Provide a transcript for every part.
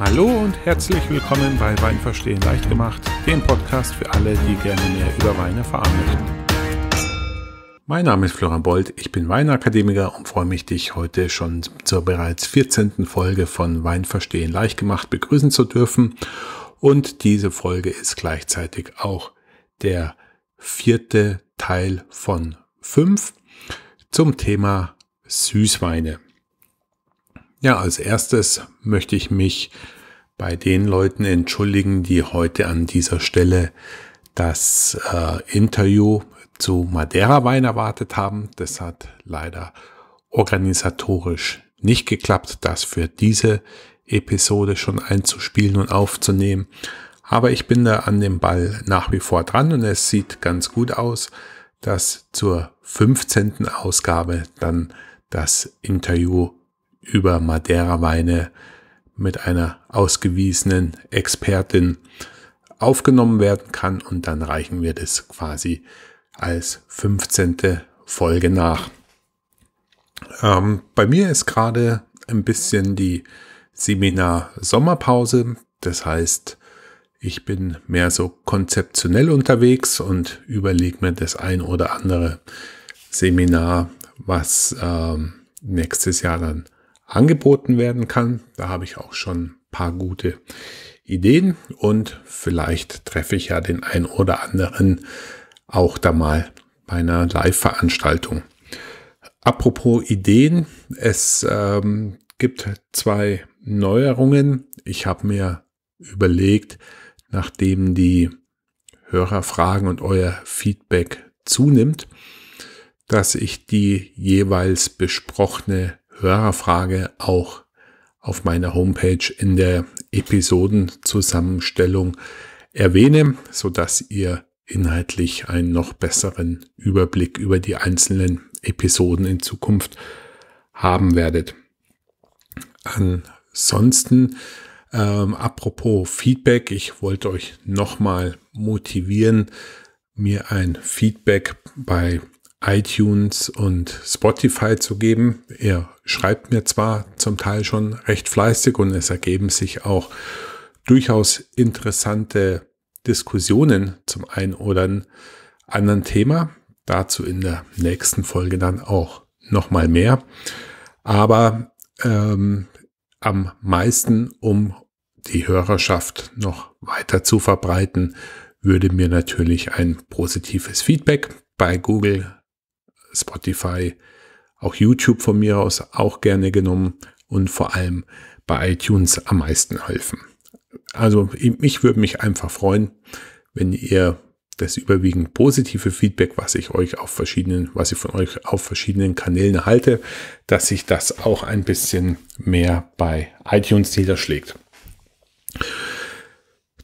Hallo und herzlich willkommen bei Wein verstehen leicht gemacht, dem Podcast für alle, die gerne mehr über Weine erfahren möchten. Mein Name ist Florian Bold, ich bin Weinakademiker und freue mich, dich heute schon zur bereits 14. Folge von Wein verstehen leicht gemacht begrüßen zu dürfen. Und diese Folge ist gleichzeitig auch der vierte Teil von fünf zum Thema Süßweine. Ja, als erstes möchte ich mich bei den Leuten entschuldigen, die heute an dieser Stelle das äh, Interview zu Madeira-Wein erwartet haben. Das hat leider organisatorisch nicht geklappt, das für diese Episode schon einzuspielen und aufzunehmen. Aber ich bin da an dem Ball nach wie vor dran und es sieht ganz gut aus, dass zur 15. Ausgabe dann das Interview über Madeira-Weine mit einer ausgewiesenen Expertin aufgenommen werden kann und dann reichen wir das quasi als 15. Folge nach. Ähm, bei mir ist gerade ein bisschen die Seminar-Sommerpause. Das heißt, ich bin mehr so konzeptionell unterwegs und überlege mir das ein oder andere Seminar, was ähm, nächstes Jahr dann angeboten werden kann. Da habe ich auch schon ein paar gute Ideen und vielleicht treffe ich ja den einen oder anderen auch da mal bei einer Live-Veranstaltung. Apropos Ideen, es ähm, gibt zwei Neuerungen. Ich habe mir überlegt, nachdem die Hörerfragen und euer Feedback zunimmt, dass ich die jeweils besprochene Hörerfrage auch auf meiner Homepage in der Episodenzusammenstellung erwähne, sodass ihr inhaltlich einen noch besseren Überblick über die einzelnen Episoden in Zukunft haben werdet. Ansonsten, ähm, apropos Feedback, ich wollte euch nochmal motivieren, mir ein Feedback bei iTunes und Spotify zu geben. Er schreibt mir zwar zum Teil schon recht fleißig und es ergeben sich auch durchaus interessante Diskussionen zum einen oder anderen Thema. Dazu in der nächsten Folge dann auch nochmal mehr. Aber ähm, am meisten, um die Hörerschaft noch weiter zu verbreiten, würde mir natürlich ein positives Feedback bei Google Spotify, auch YouTube von mir aus auch gerne genommen und vor allem bei iTunes am meisten helfen. Also ich würde mich einfach freuen, wenn ihr das überwiegend positive Feedback, was ich euch auf verschiedenen, was ich von euch auf verschiedenen Kanälen halte, dass sich das auch ein bisschen mehr bei iTunes niederschlägt.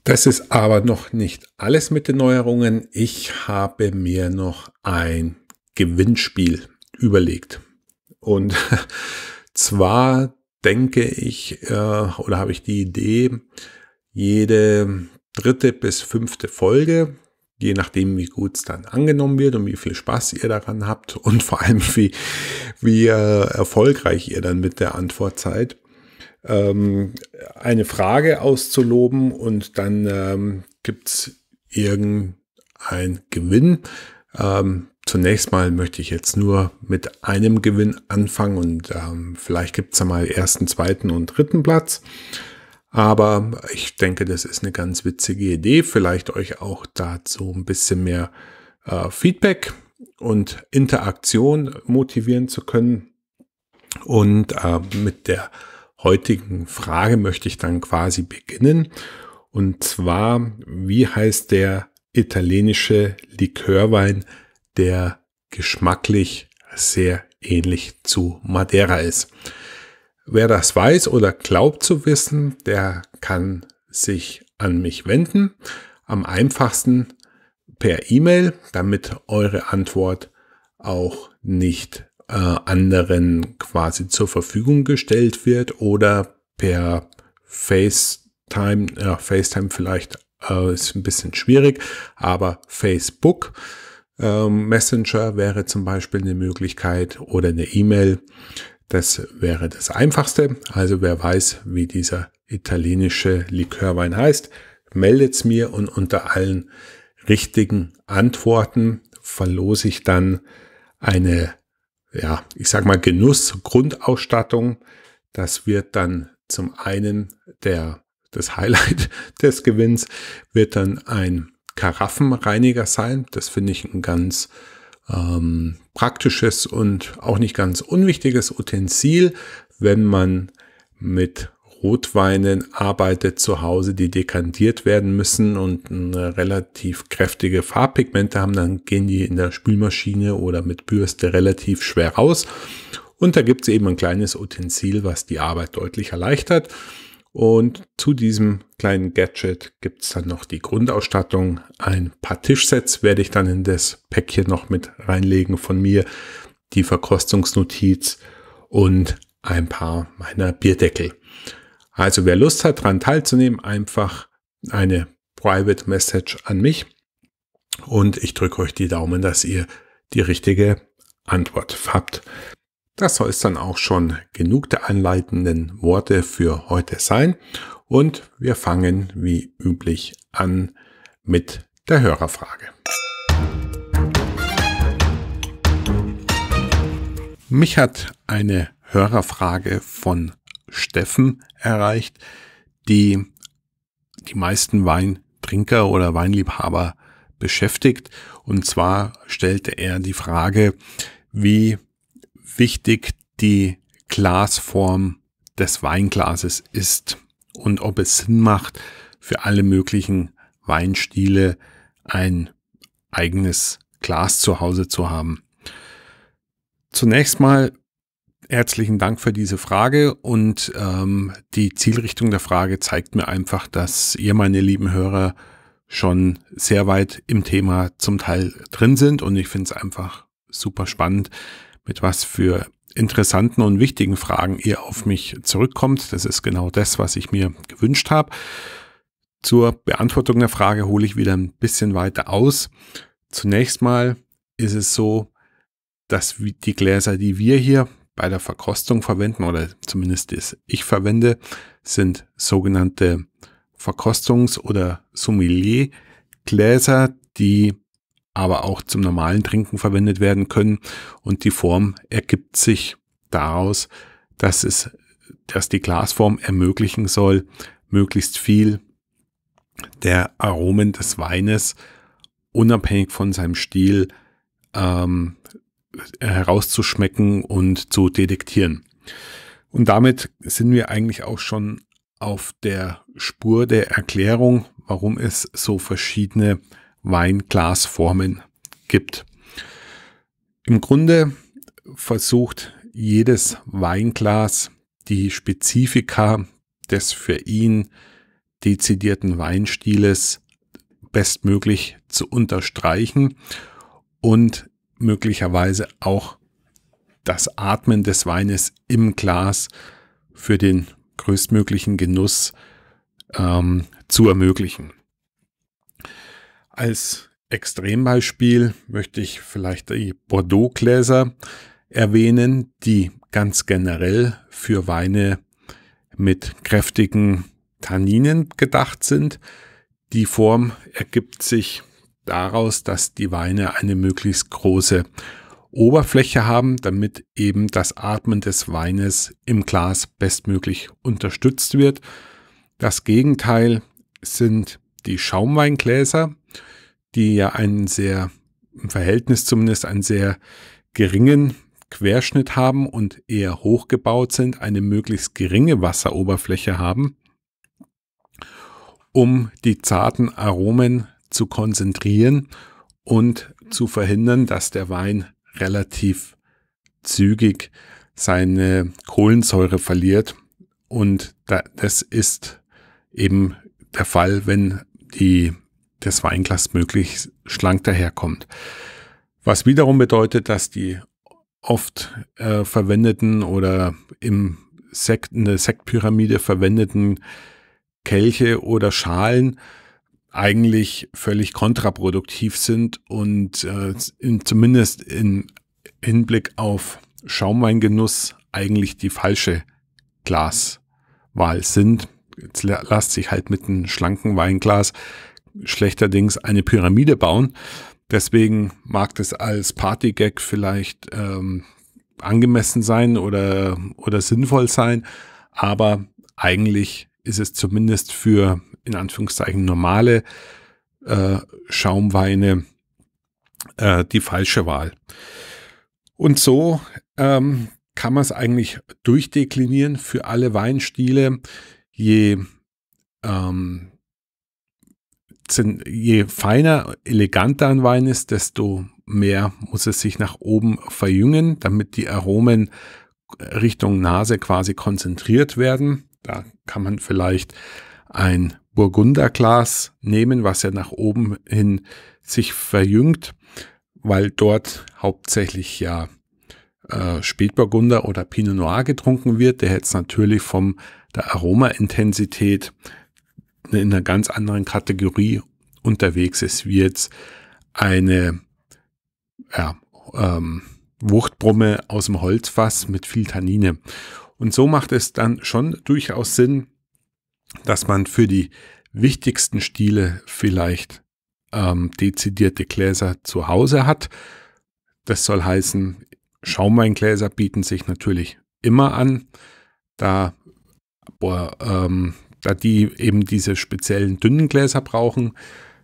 Das ist aber noch nicht alles mit den Neuerungen. Ich habe mir noch ein Gewinnspiel überlegt. Und zwar denke ich äh, oder habe ich die Idee, jede dritte bis fünfte Folge, je nachdem, wie gut es dann angenommen wird und wie viel Spaß ihr daran habt und vor allem, wie, wie äh, erfolgreich ihr dann mit der Antwort seid, ähm, eine Frage auszuloben und dann ähm, gibt es irgendein Gewinn. Ähm, Zunächst mal möchte ich jetzt nur mit einem Gewinn anfangen und ähm, vielleicht gibt es ja mal ersten, zweiten und dritten Platz. Aber ich denke, das ist eine ganz witzige Idee. Vielleicht euch auch dazu ein bisschen mehr äh, Feedback und Interaktion motivieren zu können. Und äh, mit der heutigen Frage möchte ich dann quasi beginnen. Und zwar, wie heißt der italienische Likörwein der geschmacklich sehr ähnlich zu Madeira ist. Wer das weiß oder glaubt zu wissen, der kann sich an mich wenden. Am einfachsten per E-Mail, damit eure Antwort auch nicht äh, anderen quasi zur Verfügung gestellt wird oder per FaceTime, äh, FaceTime vielleicht äh, ist ein bisschen schwierig, aber Facebook ähm, Messenger wäre zum Beispiel eine Möglichkeit oder eine E-Mail. Das wäre das Einfachste. Also wer weiß, wie dieser italienische Likörwein heißt, meldet's mir und unter allen richtigen Antworten verlose ich dann eine, ja, ich sag mal Genuss-Grundausstattung. Das wird dann zum einen der, das Highlight des Gewinns, wird dann ein Karaffenreiniger sein. Das finde ich ein ganz ähm, praktisches und auch nicht ganz unwichtiges Utensil, wenn man mit Rotweinen arbeitet zu Hause, die dekantiert werden müssen und eine relativ kräftige Farbpigmente haben, dann gehen die in der Spülmaschine oder mit Bürste relativ schwer raus. Und da gibt es eben ein kleines Utensil, was die Arbeit deutlich erleichtert. Und zu diesem kleinen Gadget gibt es dann noch die Grundausstattung. Ein paar Tischsets werde ich dann in das Päckchen noch mit reinlegen von mir, die Verkostungsnotiz und ein paar meiner Bierdeckel. Also wer Lust hat, daran teilzunehmen, einfach eine Private Message an mich und ich drücke euch die Daumen, dass ihr die richtige Antwort habt. Das soll es dann auch schon genug der einleitenden Worte für heute sein. Und wir fangen wie üblich an mit der Hörerfrage. Mich hat eine Hörerfrage von Steffen erreicht, die die meisten Weintrinker oder Weinliebhaber beschäftigt. Und zwar stellte er die Frage, wie wichtig die Glasform des Weinglases ist und ob es Sinn macht, für alle möglichen Weinstile ein eigenes Glas zu Hause zu haben. Zunächst mal herzlichen Dank für diese Frage und ähm, die Zielrichtung der Frage zeigt mir einfach, dass ihr, meine lieben Hörer, schon sehr weit im Thema zum Teil drin sind und ich finde es einfach super spannend, mit was für interessanten und wichtigen Fragen ihr auf mich zurückkommt. Das ist genau das, was ich mir gewünscht habe. Zur Beantwortung der Frage hole ich wieder ein bisschen weiter aus. Zunächst mal ist es so, dass die Gläser, die wir hier bei der Verkostung verwenden oder zumindest ich verwende, sind sogenannte Verkostungs- oder Sommelier-Gläser, die aber auch zum normalen Trinken verwendet werden können. Und die Form ergibt sich daraus, dass es, dass die Glasform ermöglichen soll, möglichst viel der Aromen des Weines unabhängig von seinem Stil ähm, herauszuschmecken und zu detektieren. Und damit sind wir eigentlich auch schon auf der Spur der Erklärung, warum es so verschiedene Weinglasformen gibt. Im Grunde versucht jedes Weinglas die Spezifika des für ihn dezidierten Weinstiles bestmöglich zu unterstreichen und möglicherweise auch das Atmen des Weines im Glas für den größtmöglichen Genuss ähm, zu ermöglichen. Als Extrembeispiel möchte ich vielleicht die Bordeaux-Gläser erwähnen, die ganz generell für Weine mit kräftigen Tanninen gedacht sind. Die Form ergibt sich daraus, dass die Weine eine möglichst große Oberfläche haben, damit eben das Atmen des Weines im Glas bestmöglich unterstützt wird. Das Gegenteil sind die Schaumweingläser, die ja einen sehr, im Verhältnis zumindest, einen sehr geringen Querschnitt haben und eher hochgebaut sind, eine möglichst geringe Wasseroberfläche haben, um die zarten Aromen zu konzentrieren und zu verhindern, dass der Wein relativ zügig seine Kohlensäure verliert. Und das ist eben der Fall, wenn die das Weinglas möglichst schlank daherkommt. Was wiederum bedeutet, dass die oft äh, verwendeten oder im Sekt, in der Sektpyramide verwendeten Kelche oder Schalen eigentlich völlig kontraproduktiv sind und äh, in, zumindest im Hinblick auf Schaumweingenuss eigentlich die falsche Glaswahl sind. Jetzt lasst sich halt mit einem schlanken Weinglas schlechterdings eine Pyramide bauen. Deswegen mag das als Partygag vielleicht ähm, angemessen sein oder, oder sinnvoll sein, aber eigentlich ist es zumindest für in Anführungszeichen normale äh, Schaumweine äh, die falsche Wahl. Und so ähm, kann man es eigentlich durchdeklinieren für alle Weinstile. Je ähm, je feiner, eleganter ein Wein ist, desto mehr muss es sich nach oben verjüngen, damit die Aromen Richtung Nase quasi konzentriert werden. Da kann man vielleicht ein Burgunderglas nehmen, was ja nach oben hin sich verjüngt, weil dort hauptsächlich ja äh, Spätburgunder oder Pinot Noir getrunken wird. Der jetzt natürlich vom der Aromaintensität in einer ganz anderen Kategorie unterwegs ist, wie jetzt eine ja, ähm, Wuchtbrumme aus dem Holzfass mit viel Tannine. Und so macht es dann schon durchaus Sinn, dass man für die wichtigsten Stile vielleicht ähm, dezidierte Gläser zu Hause hat. Das soll heißen, Schaumweingläser bieten sich natürlich immer an. Da boah, ähm, da die eben diese speziellen dünnen Gläser brauchen.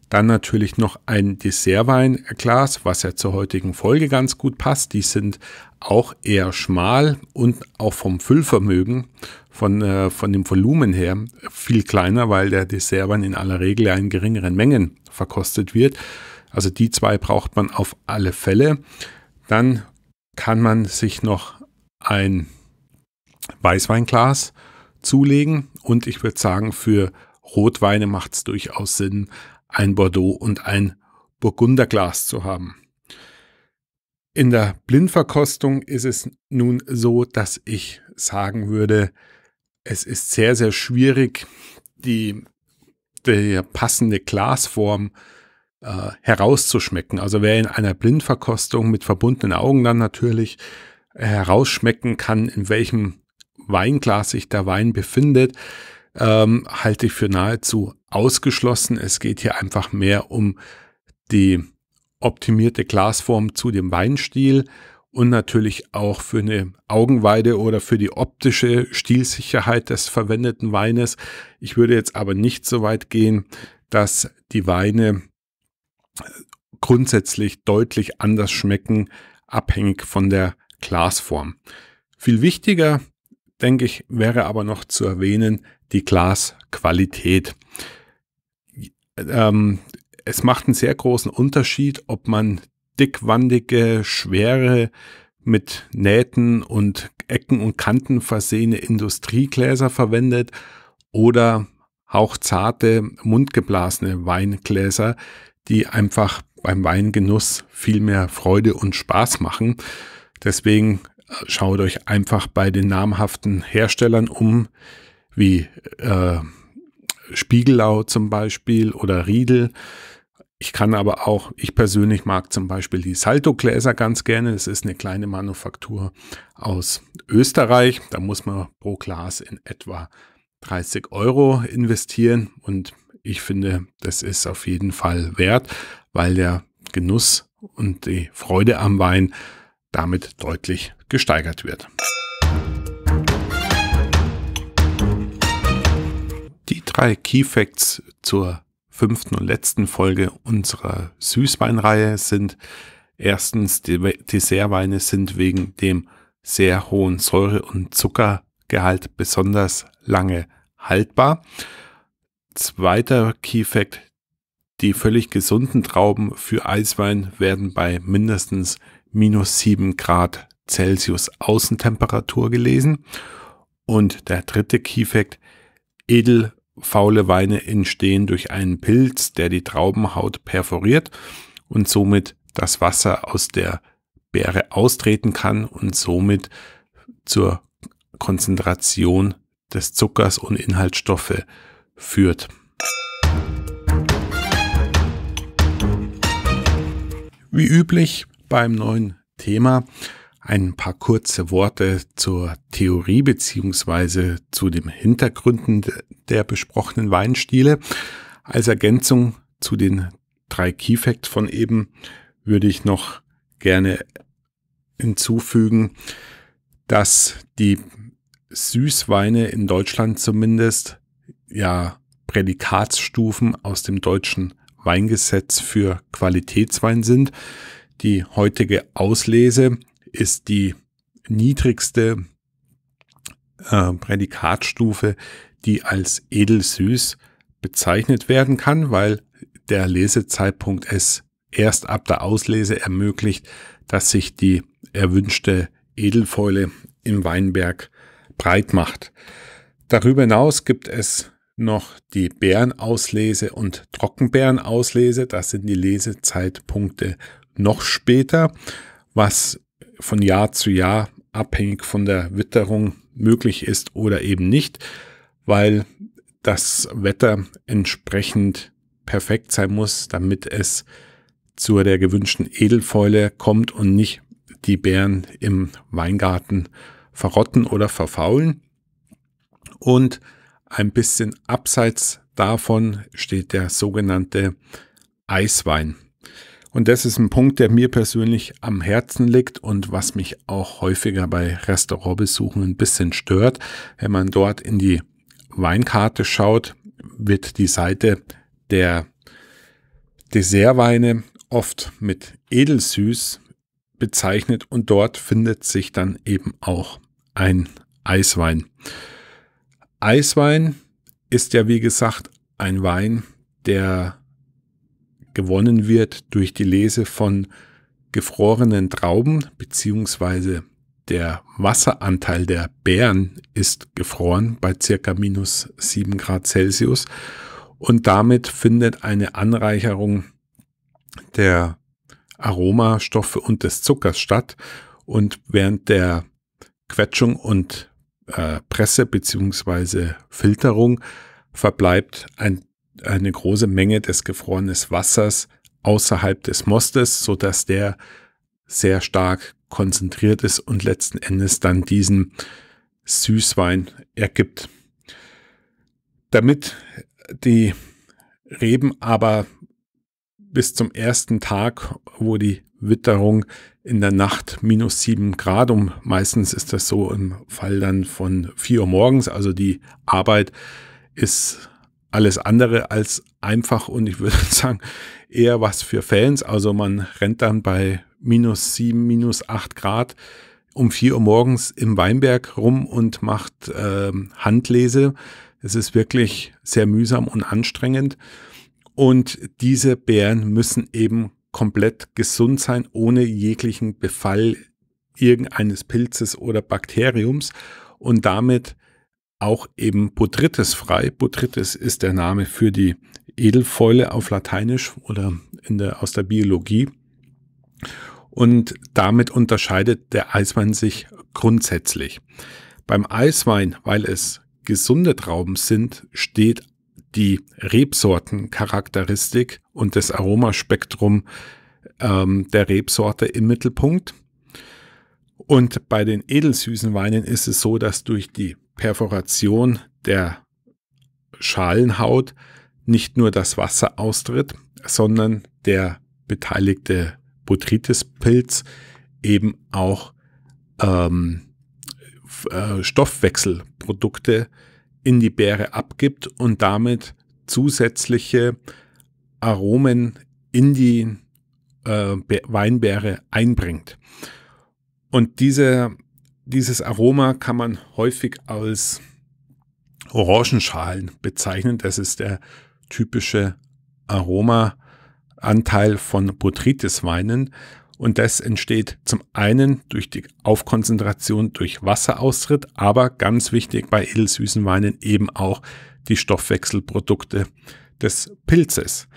Dann natürlich noch ein Dessertweinglas, was ja zur heutigen Folge ganz gut passt. Die sind auch eher schmal und auch vom Füllvermögen, von, äh, von dem Volumen her viel kleiner, weil der Dessertwein in aller Regel ja in geringeren Mengen verkostet wird. Also die zwei braucht man auf alle Fälle. Dann kann man sich noch ein Weißweinglas zulegen und ich würde sagen, für Rotweine macht es durchaus Sinn, ein Bordeaux und ein Burgunderglas zu haben. In der Blindverkostung ist es nun so, dass ich sagen würde, es ist sehr, sehr schwierig, die, die passende Glasform äh, herauszuschmecken. Also wer in einer Blindverkostung mit verbundenen Augen dann natürlich äh, herausschmecken kann, in welchem Weinglas sich der Wein befindet, ähm, halte ich für nahezu ausgeschlossen. Es geht hier einfach mehr um die optimierte Glasform zu dem Weinstil und natürlich auch für eine Augenweide oder für die optische Stilsicherheit des verwendeten Weines. Ich würde jetzt aber nicht so weit gehen, dass die Weine grundsätzlich deutlich anders schmecken, abhängig von der Glasform. Viel wichtiger denke ich, wäre aber noch zu erwähnen die Glasqualität. Ähm, es macht einen sehr großen Unterschied, ob man dickwandige, schwere, mit Nähten und Ecken und Kanten versehene Industriegläser verwendet oder hauchzarte, mundgeblasene Weingläser, die einfach beim Weingenuss viel mehr Freude und Spaß machen. Deswegen schaut euch einfach bei den namhaften Herstellern um, wie äh, Spiegelau zum Beispiel oder Riedel. Ich kann aber auch, ich persönlich mag zum Beispiel die Salto-Gläser ganz gerne. Das ist eine kleine Manufaktur aus Österreich. Da muss man pro Glas in etwa 30 Euro investieren. Und ich finde, das ist auf jeden Fall wert, weil der Genuss und die Freude am Wein damit deutlich gesteigert wird. Die drei Key Facts zur fünften und letzten Folge unserer Süßweinreihe sind erstens, die Dessertweine sind wegen dem sehr hohen Säure- und Zuckergehalt besonders lange haltbar. Zweiter Key Fact, die völlig gesunden Trauben für Eiswein werden bei mindestens minus 7 Grad Celsius Außentemperatur gelesen. Und der dritte Keyfact, edel faule Weine entstehen durch einen Pilz, der die Traubenhaut perforiert und somit das Wasser aus der Beere austreten kann und somit zur Konzentration des Zuckers und Inhaltsstoffe führt. Wie üblich beim neuen Thema. Ein paar kurze Worte zur Theorie bzw. zu den Hintergründen der besprochenen Weinstile. Als Ergänzung zu den drei Key Facts von eben würde ich noch gerne hinzufügen, dass die Süßweine in Deutschland zumindest ja Prädikatsstufen aus dem deutschen Weingesetz für Qualitätswein sind. Die heutige Auslese ist die niedrigste äh, Prädikatstufe, die als edelsüß bezeichnet werden kann, weil der Lesezeitpunkt es erst ab der Auslese ermöglicht, dass sich die erwünschte Edelfäule im Weinberg breit macht. Darüber hinaus gibt es noch die Bärenauslese und Trockenbärenauslese. Das sind die Lesezeitpunkte noch später, was von Jahr zu Jahr abhängig von der Witterung möglich ist oder eben nicht, weil das Wetter entsprechend perfekt sein muss, damit es zu der gewünschten Edelfäule kommt und nicht die Beeren im Weingarten verrotten oder verfaulen. Und ein bisschen abseits davon steht der sogenannte Eiswein. Und das ist ein Punkt, der mir persönlich am Herzen liegt und was mich auch häufiger bei Restaurantbesuchen ein bisschen stört. Wenn man dort in die Weinkarte schaut, wird die Seite der Dessertweine oft mit edelsüß bezeichnet und dort findet sich dann eben auch ein Eiswein. Eiswein ist ja wie gesagt ein Wein, der gewonnen wird durch die Lese von gefrorenen Trauben beziehungsweise der Wasseranteil der Beeren ist gefroren bei circa minus 7 Grad Celsius und damit findet eine Anreicherung der Aromastoffe und des Zuckers statt und während der Quetschung und äh, Presse beziehungsweise Filterung verbleibt ein eine große Menge des gefrorenen Wassers außerhalb des Mostes, sodass der sehr stark konzentriert ist und letzten Endes dann diesen Süßwein ergibt. Damit die Reben aber bis zum ersten Tag, wo die Witterung in der Nacht minus 7 Grad um. Meistens ist das so im Fall dann von 4 Uhr morgens. Also die Arbeit ist alles andere als einfach und ich würde sagen eher was für Fans. Also man rennt dann bei minus sieben, minus acht Grad um vier Uhr morgens im Weinberg rum und macht äh, Handlese. Es ist wirklich sehr mühsam und anstrengend. Und diese Bären müssen eben komplett gesund sein, ohne jeglichen Befall irgendeines Pilzes oder Bakteriums. Und damit auch eben Botrytis frei. Botrytis ist der Name für die Edelfäule auf Lateinisch oder der, aus der Biologie. Und damit unterscheidet der Eiswein sich grundsätzlich. Beim Eiswein, weil es gesunde Trauben sind, steht die Rebsortencharakteristik und das Aromaspektrum ähm, der Rebsorte im Mittelpunkt. Und bei den edelsüßen Weinen ist es so, dass durch die Perforation der Schalenhaut nicht nur das Wasser austritt, sondern der beteiligte Botrytispilz eben auch ähm, äh, Stoffwechselprodukte in die Beere abgibt und damit zusätzliche Aromen in die äh, Weinbeere einbringt. Und diese dieses Aroma kann man häufig als Orangenschalen bezeichnen. Das ist der typische Aromaanteil von Botrytis-Weinen. Und das entsteht zum einen durch die Aufkonzentration durch Wasseraustritt, aber ganz wichtig bei edelsüßen Weinen eben auch die Stoffwechselprodukte des Pilzes.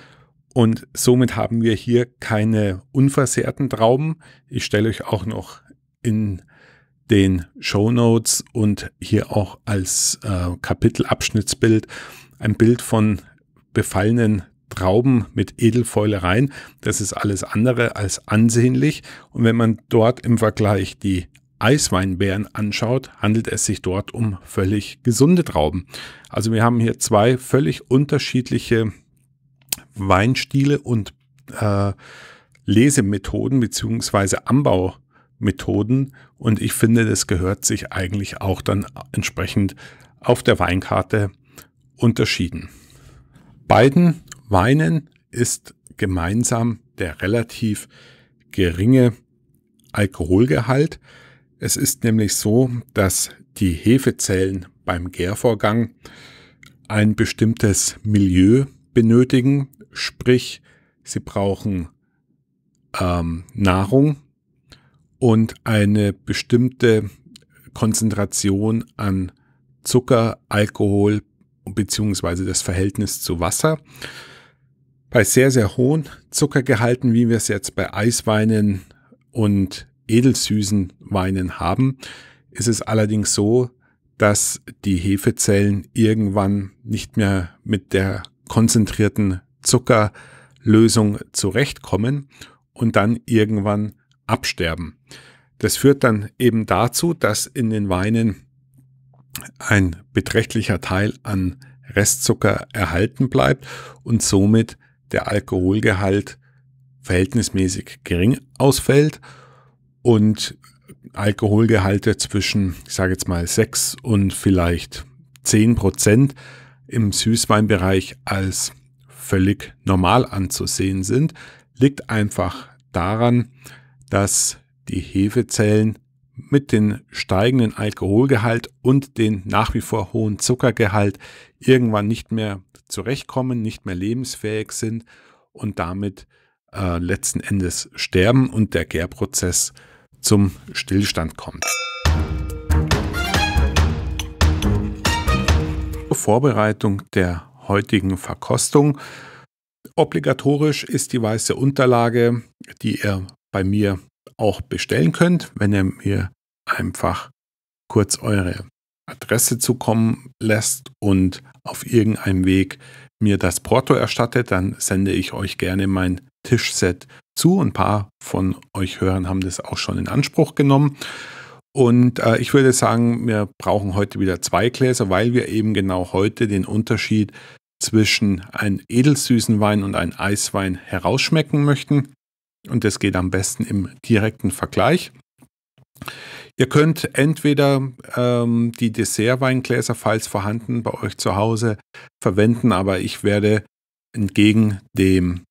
Und somit haben wir hier keine unversehrten Trauben. Ich stelle euch auch noch in den Show Notes und hier auch als äh, Kapitelabschnittsbild ein Bild von befallenen Trauben mit Edelfäulereien. Das ist alles andere als ansehnlich. Und wenn man dort im Vergleich die Eisweinbeeren anschaut, handelt es sich dort um völlig gesunde Trauben. Also wir haben hier zwei völlig unterschiedliche Weinstile und äh, Lesemethoden bzw. Anbau. Methoden und ich finde, das gehört sich eigentlich auch dann entsprechend auf der Weinkarte unterschieden. Beiden Weinen ist gemeinsam der relativ geringe Alkoholgehalt. Es ist nämlich so, dass die Hefezellen beim Gärvorgang ein bestimmtes Milieu benötigen, sprich sie brauchen ähm, Nahrung, und eine bestimmte Konzentration an Zucker, Alkohol bzw. das Verhältnis zu Wasser. Bei sehr, sehr hohen Zuckergehalten, wie wir es jetzt bei Eisweinen und edelsüßen Weinen haben, ist es allerdings so, dass die Hefezellen irgendwann nicht mehr mit der konzentrierten Zuckerlösung zurechtkommen und dann irgendwann absterben. Das führt dann eben dazu, dass in den Weinen ein beträchtlicher Teil an Restzucker erhalten bleibt und somit der Alkoholgehalt verhältnismäßig gering ausfällt und Alkoholgehalte zwischen, ich sage jetzt mal, 6 und vielleicht 10 Prozent im Süßweinbereich als völlig normal anzusehen sind, liegt einfach daran, dass dass die Hefezellen mit dem steigenden Alkoholgehalt und dem nach wie vor hohen Zuckergehalt irgendwann nicht mehr zurechtkommen, nicht mehr lebensfähig sind und damit äh, letzten Endes sterben und der Gärprozess zum Stillstand kommt. Vorbereitung der heutigen Verkostung Obligatorisch ist die weiße Unterlage, die ihr bei mir auch bestellen könnt, wenn ihr mir einfach kurz eure Adresse zukommen lässt und auf irgendeinem Weg mir das Porto erstattet, dann sende ich euch gerne mein Tischset zu. Ein paar von euch Hörern haben das auch schon in Anspruch genommen. Und äh, ich würde sagen, wir brauchen heute wieder zwei Gläser, weil wir eben genau heute den Unterschied zwischen einem edelsüßen Wein und einem Eiswein herausschmecken möchten und das geht am besten im direkten Vergleich. Ihr könnt entweder ähm, die Dessertweingläser, falls vorhanden, bei euch zu Hause verwenden, aber ich werde entgegen dem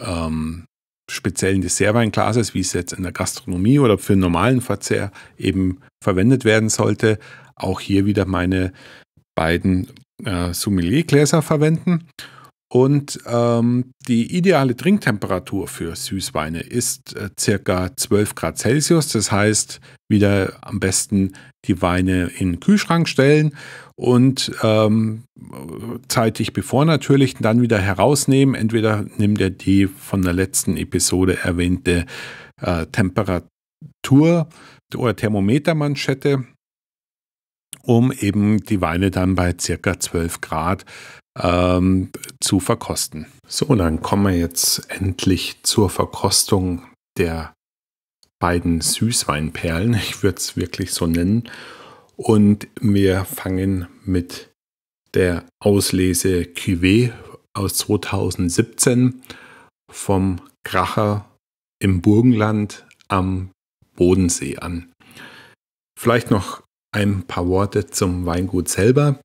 ähm, speziellen Dessertweinglases, wie es jetzt in der Gastronomie oder für normalen Verzehr eben verwendet werden sollte, auch hier wieder meine beiden äh, Sommeliergläser verwenden. Und ähm, die ideale Trinktemperatur für Süßweine ist äh, circa 12 Grad Celsius. Das heißt, wieder am besten die Weine in den Kühlschrank stellen und ähm, zeitig bevor natürlich dann wieder herausnehmen. Entweder nimmt er die von der letzten Episode erwähnte äh, Temperatur oder Thermometermanschette um eben die Weine dann bei circa 12 Grad ähm, zu verkosten. So, dann kommen wir jetzt endlich zur Verkostung der beiden Süßweinperlen. Ich würde es wirklich so nennen. Und wir fangen mit der Auslese Cuvée aus 2017 vom Kracher im Burgenland am Bodensee an. Vielleicht noch ein paar Worte zum Weingut selber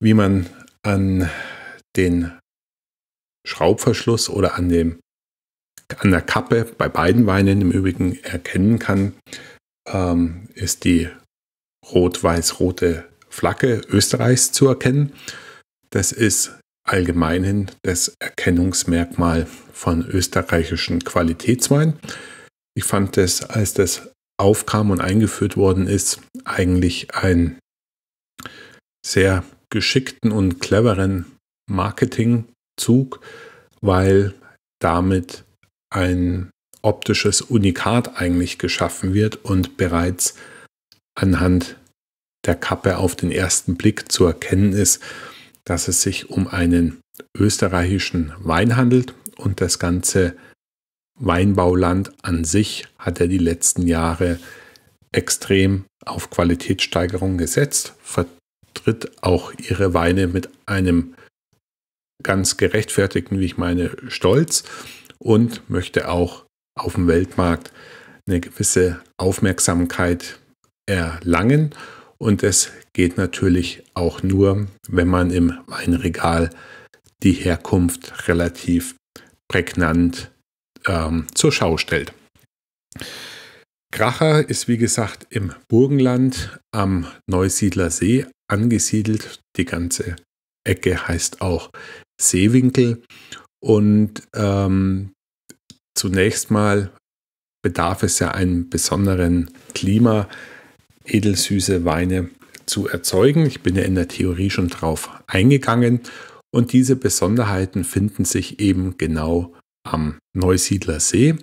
wie man an den Schraubverschluss oder an, dem, an der Kappe, bei beiden Weinen im Übrigen, erkennen kann, ähm, ist die rot-weiß-rote Flagge Österreichs zu erkennen. Das ist allgemein das Erkennungsmerkmal von österreichischen Qualitätswein. Ich fand das, als das aufkam und eingeführt worden ist, eigentlich ein sehr geschickten und cleveren Marketingzug, weil damit ein optisches Unikat eigentlich geschaffen wird und bereits anhand der Kappe auf den ersten Blick zu erkennen ist, dass es sich um einen österreichischen Wein handelt und das ganze Weinbauland an sich hat er die letzten Jahre extrem auf Qualitätssteigerung gesetzt, ver Sprit auch ihre Weine mit einem ganz gerechtfertigten, wie ich meine, Stolz und möchte auch auf dem Weltmarkt eine gewisse Aufmerksamkeit erlangen. Und es geht natürlich auch nur, wenn man im Weinregal die Herkunft relativ prägnant ähm, zur Schau stellt. Kracher ist wie gesagt im Burgenland am Neusiedler See angesiedelt. Die ganze Ecke heißt auch Seewinkel. Und ähm, zunächst mal bedarf es ja einem besonderen Klima, edelsüße Weine zu erzeugen. Ich bin ja in der Theorie schon drauf eingegangen. Und diese Besonderheiten finden sich eben genau am Neusiedler See.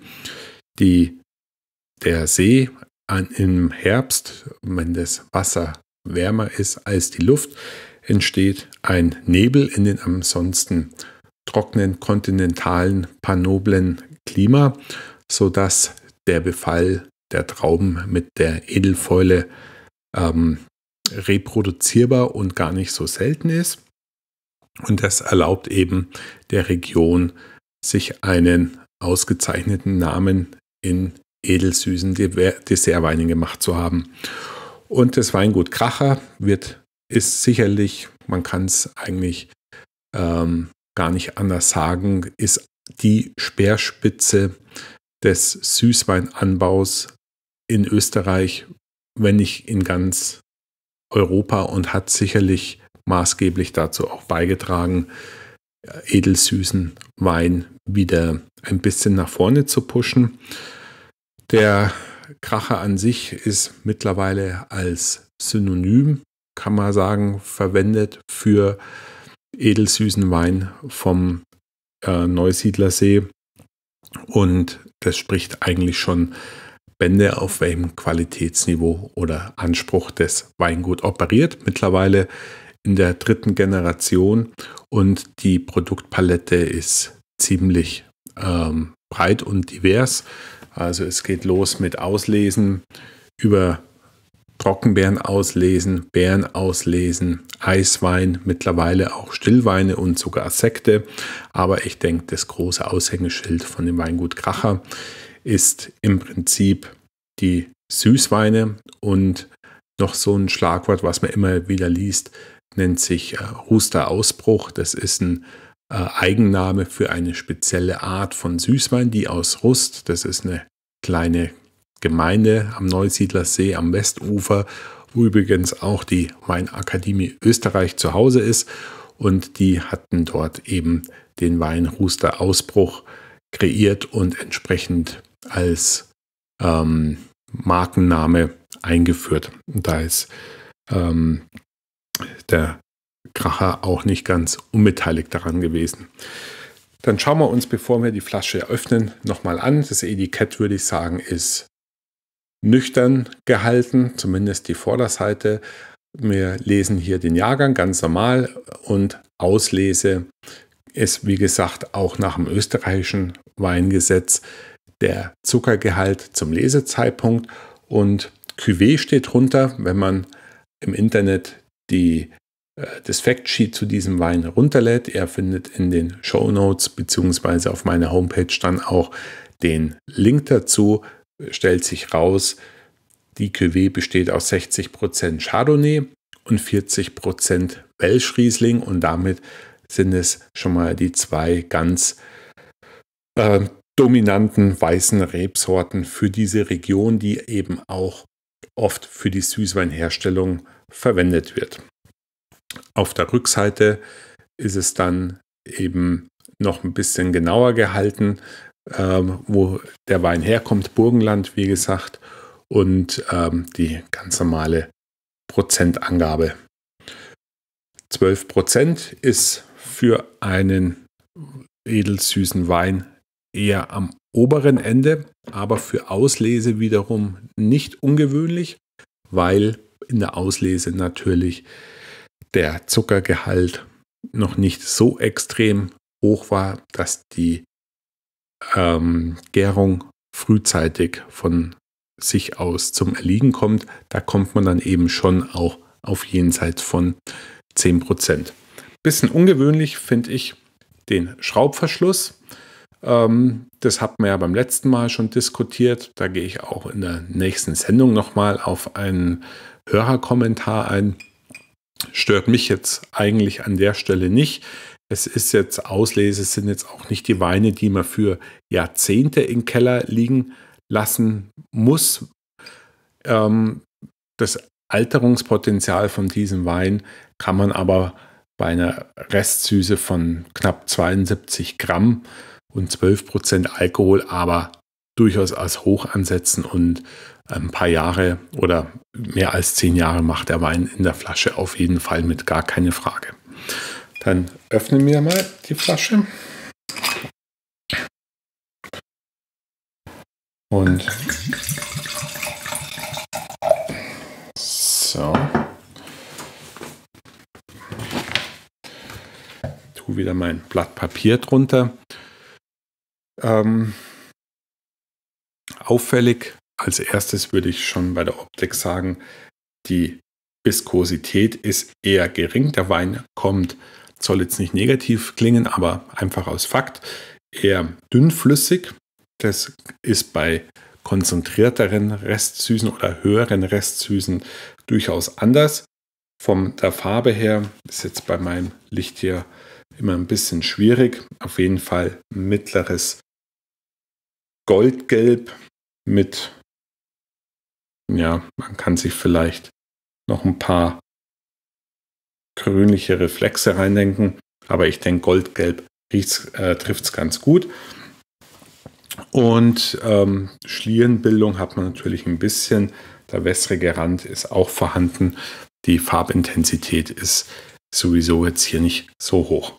Die, der See an, im Herbst, wenn das Wasser wärmer ist als die Luft, entsteht ein Nebel in den ansonsten trockenen kontinentalen panoblen Klima, sodass der Befall der Trauben mit der Edelfäule ähm, reproduzierbar und gar nicht so selten ist. Und das erlaubt eben der Region, sich einen ausgezeichneten Namen in edelsüßen Dessertweinen gemacht zu haben. Und das Weingut Kracher wird, ist sicherlich, man kann es eigentlich ähm, gar nicht anders sagen, ist die Speerspitze des Süßweinanbaus in Österreich, wenn nicht in ganz Europa und hat sicherlich maßgeblich dazu auch beigetragen, edelsüßen Wein wieder ein bisschen nach vorne zu pushen. Der Kracher an sich ist mittlerweile als Synonym, kann man sagen, verwendet für edelsüßen Wein vom äh, Neusiedlersee. Und das spricht eigentlich schon Bände, auf welchem Qualitätsniveau oder Anspruch das Weingut operiert. Mittlerweile in der dritten Generation und die Produktpalette ist ziemlich ähm, breit und divers. Also es geht los mit Auslesen über Trockenbeeren auslesen, Beeren auslesen, Eiswein, mittlerweile auch Stillweine und sogar Sekte. Aber ich denke, das große Aushängeschild von dem Weingut Kracher ist im Prinzip die Süßweine und noch so ein Schlagwort, was man immer wieder liest, nennt sich äh, Rusterausbruch. Das ist ein äh, Eigenname für eine spezielle Art von Süßwein, die aus Rust, das ist eine kleine Gemeinde am Neusiedlersee am Westufer, wo übrigens auch die Weinakademie Österreich zu Hause ist. Und die hatten dort eben den Wein Ruster Ausbruch kreiert und entsprechend als ähm, Markenname eingeführt. Und da ist ähm, der Kracher auch nicht ganz unbeteiligt daran gewesen. Dann schauen wir uns, bevor wir die Flasche öffnen, nochmal an. Das Etikett, würde ich sagen, ist nüchtern gehalten, zumindest die Vorderseite. Wir lesen hier den Jahrgang ganz normal und Auslese ist, wie gesagt, auch nach dem österreichischen Weingesetz der Zuckergehalt zum Lesezeitpunkt und Cuvée steht drunter, wenn man im Internet die äh, das Factsheet zu diesem Wein herunterlädt. Er findet in den Show Notes bzw. auf meiner Homepage dann auch den Link dazu. Stellt sich raus, die Cuvée besteht aus 60% Chardonnay und 40% Welsh Riesling und damit sind es schon mal die zwei ganz äh, dominanten weißen Rebsorten für diese Region, die eben auch oft für die Süßweinherstellung verwendet wird. Auf der Rückseite ist es dann eben noch ein bisschen genauer gehalten, ähm, wo der Wein herkommt, Burgenland, wie gesagt, und ähm, die ganz normale Prozentangabe. 12 Prozent ist für einen edelsüßen Wein eher am oberen Ende, aber für Auslese wiederum nicht ungewöhnlich, weil in der Auslese natürlich der Zuckergehalt noch nicht so extrem hoch war, dass die ähm, Gärung frühzeitig von sich aus zum Erliegen kommt. Da kommt man dann eben schon auch auf jenseits von 10%. Bisschen ungewöhnlich finde ich den Schraubverschluss. Ähm, das hat man ja beim letzten Mal schon diskutiert. Da gehe ich auch in der nächsten Sendung nochmal auf einen Hörerkommentar ein stört mich jetzt eigentlich an der Stelle nicht. Es ist jetzt Auslese, es sind jetzt auch nicht die Weine, die man für Jahrzehnte im Keller liegen lassen muss. Ähm, das Alterungspotenzial von diesem Wein kann man aber bei einer Restsüße von knapp 72 Gramm und 12 Prozent Alkohol aber durchaus als hoch ansetzen und ein paar Jahre oder mehr als zehn Jahre macht der Wein in der Flasche auf jeden Fall mit, gar keine Frage. Dann öffnen wir mal die Flasche. Und so. Ich tue wieder mein Blatt Papier drunter. Ähm, auffällig als erstes würde ich schon bei der Optik sagen, die Viskosität ist eher gering. Der Wein kommt, soll jetzt nicht negativ klingen, aber einfach aus Fakt, eher dünnflüssig. Das ist bei konzentrierteren Restsüßen oder höheren Restsüßen durchaus anders. Von der Farbe her ist jetzt bei meinem Licht hier immer ein bisschen schwierig. Auf jeden Fall mittleres Goldgelb mit ja, man kann sich vielleicht noch ein paar grünliche Reflexe reindenken. Aber ich denke, goldgelb äh, trifft es ganz gut. Und ähm, Schlierenbildung hat man natürlich ein bisschen. Der wässrige Rand ist auch vorhanden. Die Farbintensität ist sowieso jetzt hier nicht so hoch.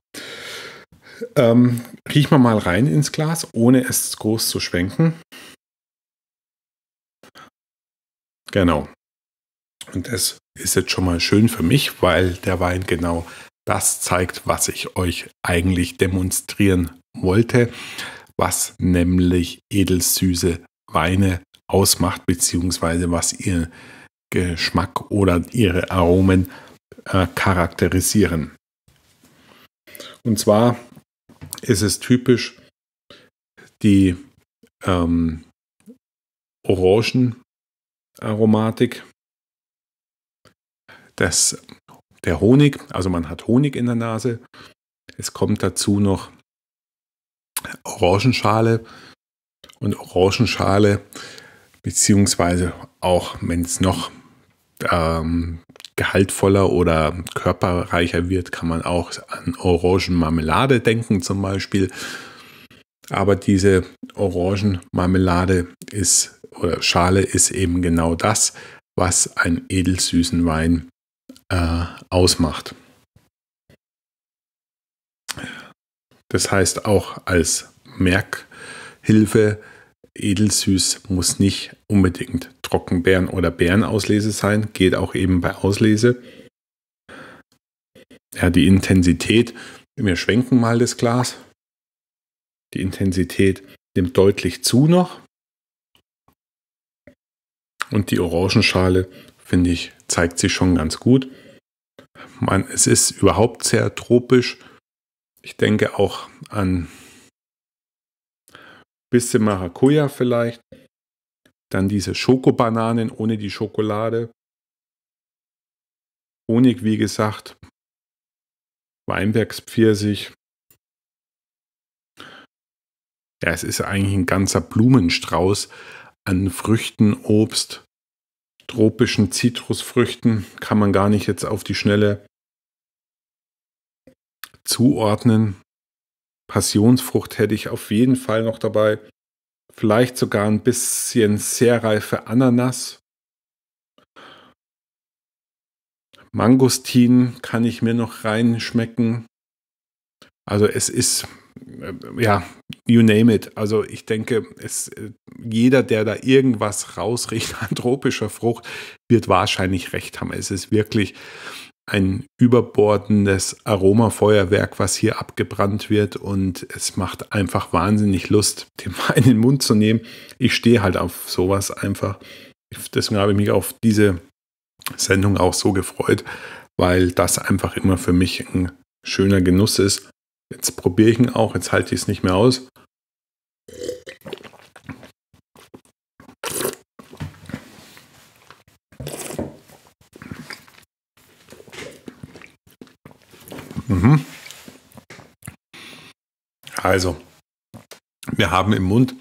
Ähm, riechen wir mal rein ins Glas, ohne es groß zu schwenken. Genau. Und das ist jetzt schon mal schön für mich, weil der Wein genau das zeigt, was ich euch eigentlich demonstrieren wollte, was nämlich edelsüße Weine ausmacht, beziehungsweise was ihr Geschmack oder ihre Aromen äh, charakterisieren. Und zwar ist es typisch, die ähm, Orangen Aromatik. Das, der Honig, also man hat Honig in der Nase. Es kommt dazu noch Orangenschale und Orangenschale, beziehungsweise auch, wenn es noch ähm, gehaltvoller oder körperreicher wird, kann man auch an Orangenmarmelade denken zum Beispiel. Aber diese Orangenmarmelade ist oder Schale ist eben genau das, was einen edelsüßen Wein äh, ausmacht. Das heißt auch als Merkhilfe, edelsüß muss nicht unbedingt Trockenbeeren oder Beerenauslese sein, geht auch eben bei Auslese. Ja, die Intensität, wir schwenken mal das Glas, die Intensität nimmt deutlich zu noch. Und die Orangenschale, finde ich, zeigt sich schon ganz gut. Man, es ist überhaupt sehr tropisch. Ich denke auch an ein bisschen Maracuja vielleicht. Dann diese Schokobananen ohne die Schokolade. Honig, wie gesagt. Weinbergspfirsich ja, es ist eigentlich ein ganzer Blumenstrauß an Früchten, Obst, tropischen Zitrusfrüchten, kann man gar nicht jetzt auf die Schnelle zuordnen. Passionsfrucht hätte ich auf jeden Fall noch dabei. Vielleicht sogar ein bisschen sehr reife Ananas. Mangostin kann ich mir noch reinschmecken. Also es ist äh, ja, you name it. Also ich denke, es, äh, jeder, der da irgendwas rausriecht an tropischer Frucht, wird wahrscheinlich recht haben. Es ist wirklich ein überbordendes Aromafeuerwerk, was hier abgebrannt wird und es macht einfach wahnsinnig Lust, den Wein in den Mund zu nehmen. Ich stehe halt auf sowas einfach. Deswegen habe ich mich auf diese Sendung auch so gefreut, weil das einfach immer für mich ein schöner Genuss ist Jetzt probiere ich ihn auch, jetzt halte ich es nicht mehr aus. Mhm. Also, wir haben im Mund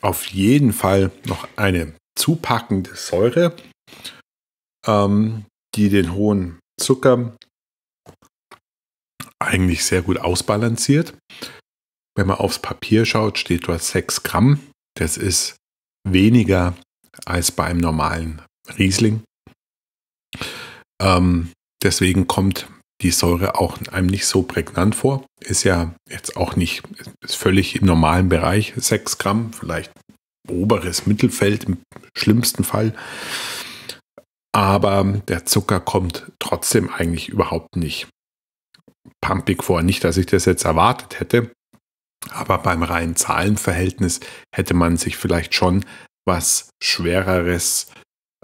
auf jeden Fall noch eine zupackende Säure, ähm, die den hohen Zucker eigentlich sehr gut ausbalanciert. Wenn man aufs Papier schaut, steht dort 6 Gramm. Das ist weniger als beim normalen Riesling. Ähm, deswegen kommt die Säure auch einem nicht so prägnant vor. Ist ja jetzt auch nicht ist völlig im normalen Bereich 6 Gramm, vielleicht oberes Mittelfeld im schlimmsten Fall. Aber der Zucker kommt trotzdem eigentlich überhaupt nicht pumpig vor. Nicht, dass ich das jetzt erwartet hätte, aber beim reinen Zahlenverhältnis hätte man sich vielleicht schon was Schwereres,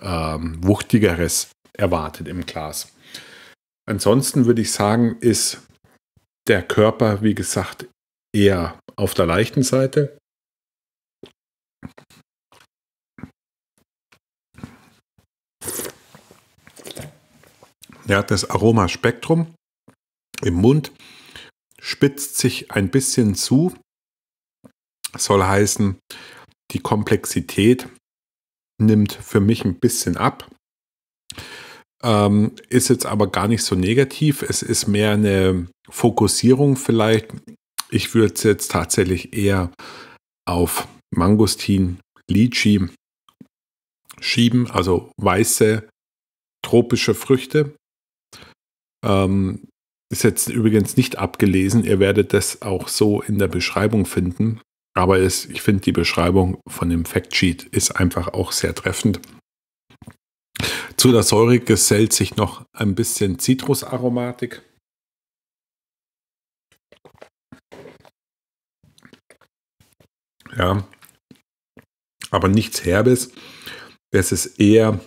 ähm, Wuchtigeres erwartet im Glas. Ansonsten würde ich sagen, ist der Körper, wie gesagt, eher auf der leichten Seite. Ja, das Aromaspektrum im Mund, spitzt sich ein bisschen zu. Das soll heißen, die Komplexität nimmt für mich ein bisschen ab. Ähm, ist jetzt aber gar nicht so negativ. Es ist mehr eine Fokussierung vielleicht. Ich würde es jetzt tatsächlich eher auf Mangostin, Lychee schieben, also weiße tropische Früchte. Ähm, ist jetzt übrigens nicht abgelesen. Ihr werdet das auch so in der Beschreibung finden. Aber es, ich finde, die Beschreibung von dem Factsheet ist einfach auch sehr treffend. Zu der Säure gesellt sich noch ein bisschen Zitrusaromatik. Ja, aber nichts Herbes. Es ist eher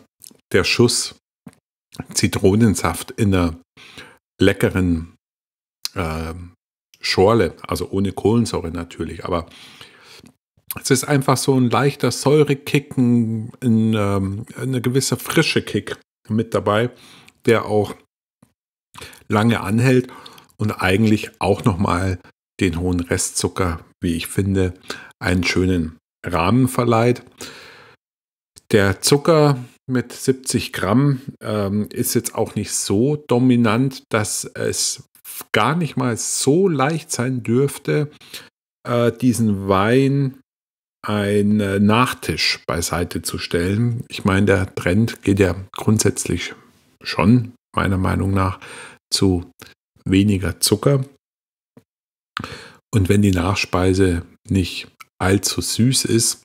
der Schuss Zitronensaft in der leckeren äh, Schorle, also ohne Kohlensäure natürlich, aber es ist einfach so ein leichter Säurekick, ein, ähm, eine gewisse frische Kick mit dabei, der auch lange anhält und eigentlich auch nochmal den hohen Restzucker, wie ich finde, einen schönen Rahmen verleiht. Der Zucker mit 70 Gramm ähm, ist jetzt auch nicht so dominant, dass es gar nicht mal so leicht sein dürfte, äh, diesen Wein ein äh, Nachtisch beiseite zu stellen. Ich meine, der Trend geht ja grundsätzlich schon, meiner Meinung nach, zu weniger Zucker. Und wenn die Nachspeise nicht allzu süß ist,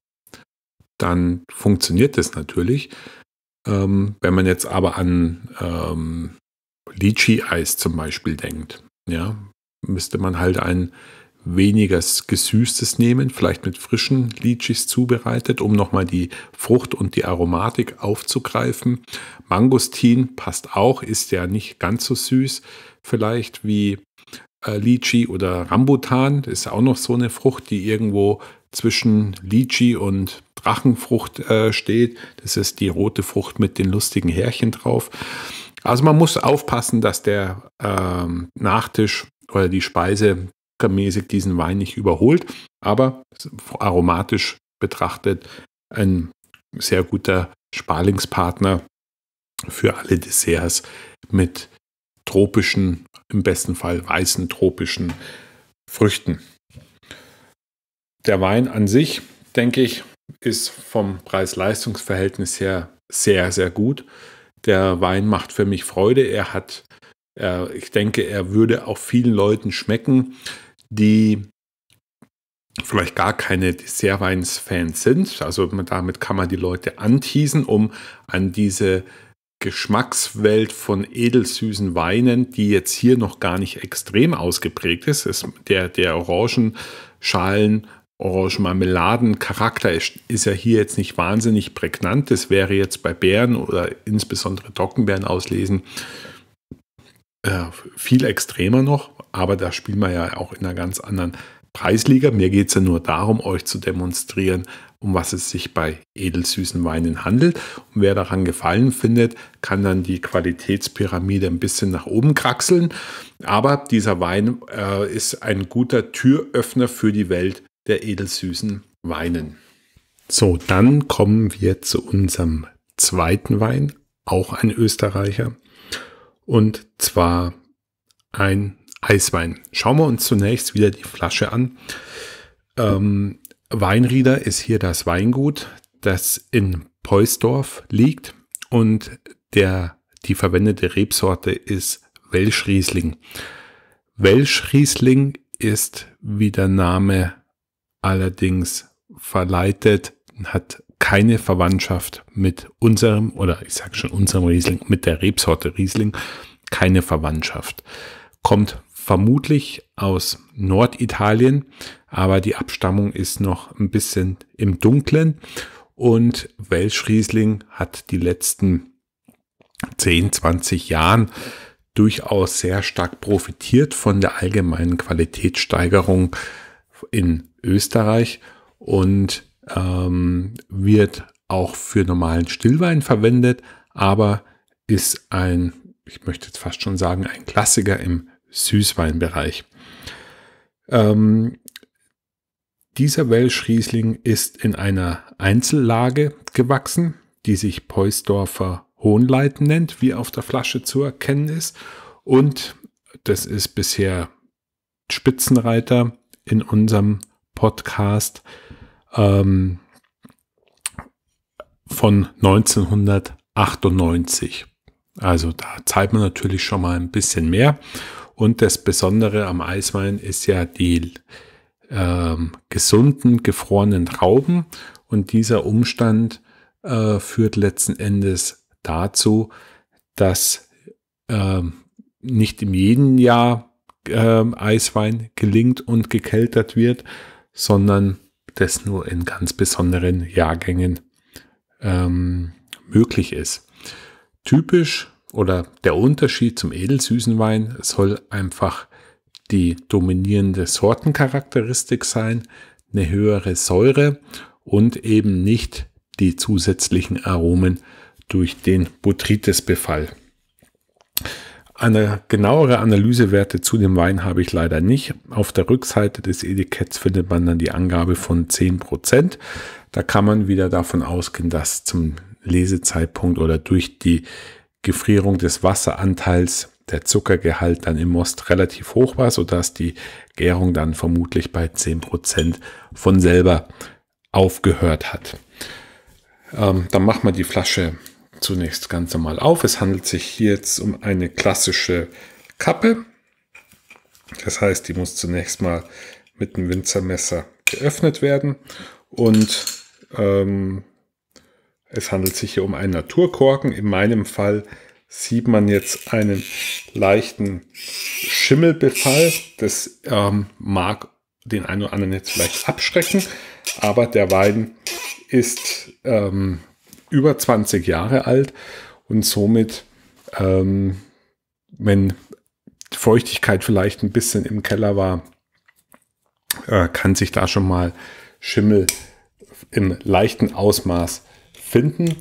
dann funktioniert das natürlich. Ähm, wenn man jetzt aber an ähm, Litchi-Eis zum Beispiel denkt, ja, müsste man halt ein weniger gesüßtes nehmen, vielleicht mit frischen Litschis zubereitet, um nochmal die Frucht und die Aromatik aufzugreifen. Mangostin passt auch, ist ja nicht ganz so süß vielleicht wie äh, Litschi oder Rambutan. ist auch noch so eine Frucht, die irgendwo zwischen Litschi und Drachenfrucht äh, steht. Das ist die rote Frucht mit den lustigen Härchen drauf. Also man muss aufpassen, dass der ähm, Nachtisch oder die Speise mäßig diesen Wein nicht überholt, aber aromatisch betrachtet ein sehr guter Sparlingspartner für alle Desserts mit tropischen, im besten Fall weißen tropischen Früchten. Der Wein an sich, denke ich, ist vom Preis-Leistungs-Verhältnis her sehr, sehr gut. Der Wein macht für mich Freude. Er hat, er, ich denke, er würde auch vielen Leuten schmecken, die vielleicht gar keine Dessertweins-Fans sind. Also damit kann man die Leute anteasen, um an diese Geschmackswelt von edelsüßen Weinen, die jetzt hier noch gar nicht extrem ausgeprägt ist. Es, der, der Orangenschalen Orange-Marmeladen-Charakter oh, ist, ist ja hier jetzt nicht wahnsinnig prägnant. Das wäre jetzt bei Bären oder insbesondere Trockenbären auslesen äh, viel extremer noch. Aber da spielen wir ja auch in einer ganz anderen Preisliga. Mir geht es ja nur darum, euch zu demonstrieren, um was es sich bei edelsüßen Weinen handelt. Und wer daran Gefallen findet, kann dann die Qualitätspyramide ein bisschen nach oben kraxeln. Aber dieser Wein äh, ist ein guter Türöffner für die Welt der edelsüßen Weinen. So, dann kommen wir zu unserem zweiten Wein, auch ein Österreicher, und zwar ein Eiswein. Schauen wir uns zunächst wieder die Flasche an. Ähm, Weinrieder ist hier das Weingut, das in Peusdorf liegt und der, die verwendete Rebsorte ist Welschriesling. Welschriesling ist, wie der Name allerdings verleitet, hat keine Verwandtschaft mit unserem, oder ich sage schon unserem Riesling, mit der Rebsorte Riesling, keine Verwandtschaft. Kommt vermutlich aus Norditalien, aber die Abstammung ist noch ein bisschen im Dunklen. Und Welsh Riesling hat die letzten 10, 20 Jahren durchaus sehr stark profitiert von der allgemeinen Qualitätssteigerung in Österreich und ähm, wird auch für normalen Stillwein verwendet, aber ist ein, ich möchte jetzt fast schon sagen, ein Klassiker im Süßweinbereich. Ähm, dieser Welsh Riesling ist in einer Einzellage gewachsen, die sich Poisdorfer Hohnleiten nennt, wie auf der Flasche zu erkennen ist. Und das ist bisher Spitzenreiter in unserem Podcast ähm, von 1998. Also da zahlt man natürlich schon mal ein bisschen mehr. Und das Besondere am Eiswein ist ja die ähm, gesunden, gefrorenen Trauben. Und dieser Umstand äh, führt letzten Endes dazu, dass äh, nicht in jedem Jahr äh, Eiswein gelingt und gekeltert wird, sondern das nur in ganz besonderen Jahrgängen ähm, möglich ist. Typisch oder der Unterschied zum edelsüßen Wein soll einfach die dominierende Sortencharakteristik sein, eine höhere Säure und eben nicht die zusätzlichen Aromen durch den Botrytis-Befall. Eine genauere Analysewerte zu dem Wein habe ich leider nicht. Auf der Rückseite des Etiketts findet man dann die Angabe von 10%. Da kann man wieder davon ausgehen, dass zum Lesezeitpunkt oder durch die Gefrierung des Wasseranteils der Zuckergehalt dann im Most relativ hoch war, sodass die Gärung dann vermutlich bei 10% von selber aufgehört hat. Ähm, dann machen wir die Flasche zunächst ganz normal auf. Es handelt sich hier jetzt um eine klassische Kappe. Das heißt, die muss zunächst mal mit einem Winzermesser geöffnet werden. Und ähm, es handelt sich hier um einen Naturkorken. In meinem Fall sieht man jetzt einen leichten Schimmelbefall. Das ähm, mag den einen oder anderen jetzt vielleicht abschrecken, aber der Wein ist ähm, über 20 Jahre alt und somit, ähm, wenn Feuchtigkeit vielleicht ein bisschen im Keller war, äh, kann sich da schon mal Schimmel im leichten Ausmaß finden.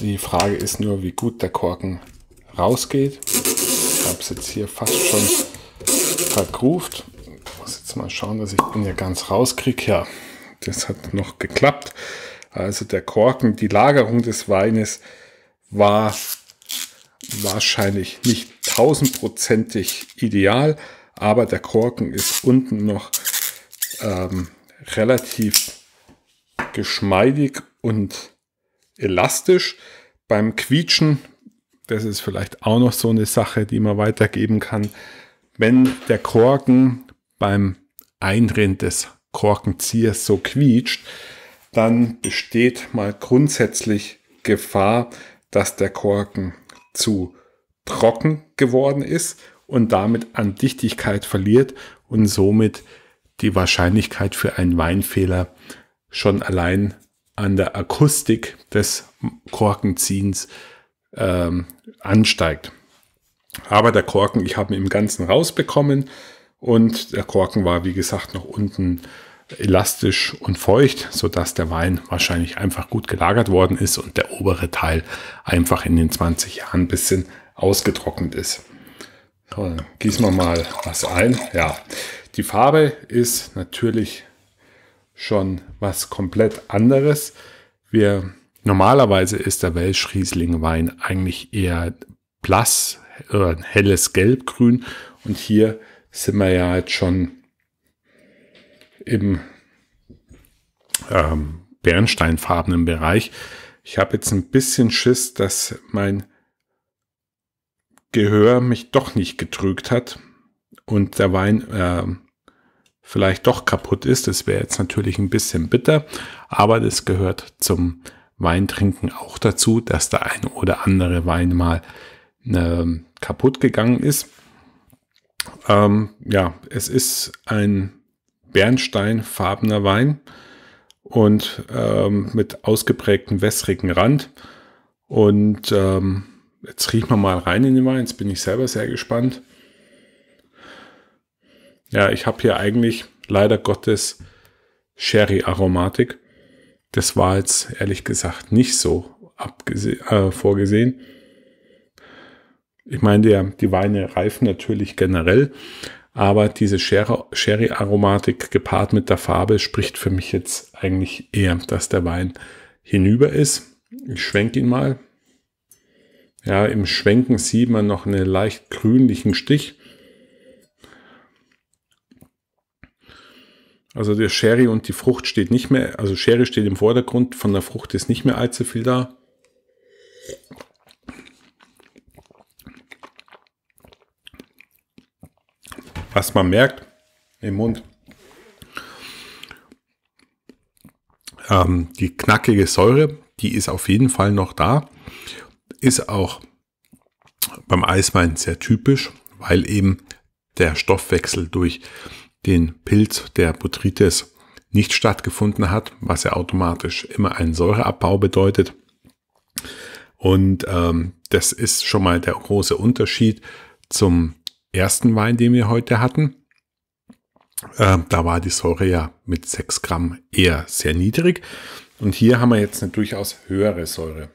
Die Frage ist nur, wie gut der Korken rausgeht. Ich habe es jetzt hier fast schon vergroovt. Ich muss jetzt mal schauen, dass ich den hier ganz rauskriege. Ja, das hat noch geklappt. Also der Korken, die Lagerung des Weines war wahrscheinlich nicht tausendprozentig ideal, aber der Korken ist unten noch ähm, relativ geschmeidig und elastisch. Beim Quietschen, das ist vielleicht auch noch so eine Sache, die man weitergeben kann, wenn der Korken beim Einrinnen des Korkenziehers so quietscht, dann besteht mal grundsätzlich Gefahr, dass der Korken zu trocken geworden ist und damit an Dichtigkeit verliert und somit die Wahrscheinlichkeit für einen Weinfehler schon allein an der Akustik des Korkenziehens ähm, ansteigt. Aber der Korken, ich habe ihn im Ganzen rausbekommen und der Korken war, wie gesagt, noch unten elastisch und feucht, sodass der Wein wahrscheinlich einfach gut gelagert worden ist und der obere Teil einfach in den 20 Jahren ein bisschen ausgetrocknet ist. So, gießen wir mal was ein. Ja, die Farbe ist natürlich schon was komplett anderes. Wir normalerweise ist der Welschriesling Wein eigentlich eher blass, äh, helles Gelbgrün und hier sind wir ja jetzt schon im ähm, bernsteinfarbenen Bereich. Ich habe jetzt ein bisschen Schiss, dass mein Gehör mich doch nicht getrügt hat und der Wein äh, vielleicht doch kaputt ist. Das wäre jetzt natürlich ein bisschen bitter, aber das gehört zum Weintrinken auch dazu, dass der ein oder andere Wein mal äh, kaputt gegangen ist. Ähm, ja, es ist ein bernsteinfarbener Wein und ähm, mit ausgeprägtem wässrigen Rand. Und ähm, jetzt riechen wir mal rein in den Wein. Jetzt bin ich selber sehr gespannt. Ja, ich habe hier eigentlich leider Gottes Sherry-Aromatik. Das war jetzt ehrlich gesagt nicht so äh, vorgesehen. Ich meine, die Weine reifen natürlich generell, aber diese Sherry-Aromatik gepaart mit der Farbe spricht für mich jetzt eigentlich eher, dass der Wein hinüber ist. Ich schwenke ihn mal. Ja, im Schwenken sieht man noch einen leicht grünlichen Stich. Also der Sherry und die Frucht steht nicht mehr, also Sherry steht im Vordergrund, von der Frucht ist nicht mehr allzu viel da. was man merkt im Mund. Ähm, die knackige Säure, die ist auf jeden Fall noch da. Ist auch beim Eiswein sehr typisch, weil eben der Stoffwechsel durch den Pilz der Botrytis nicht stattgefunden hat, was ja automatisch immer einen Säureabbau bedeutet. Und ähm, das ist schon mal der große Unterschied zum ersten Wein, den wir heute hatten, äh, da war die Säure ja mit 6 Gramm eher sehr niedrig. Und hier haben wir jetzt eine durchaus höhere Säure.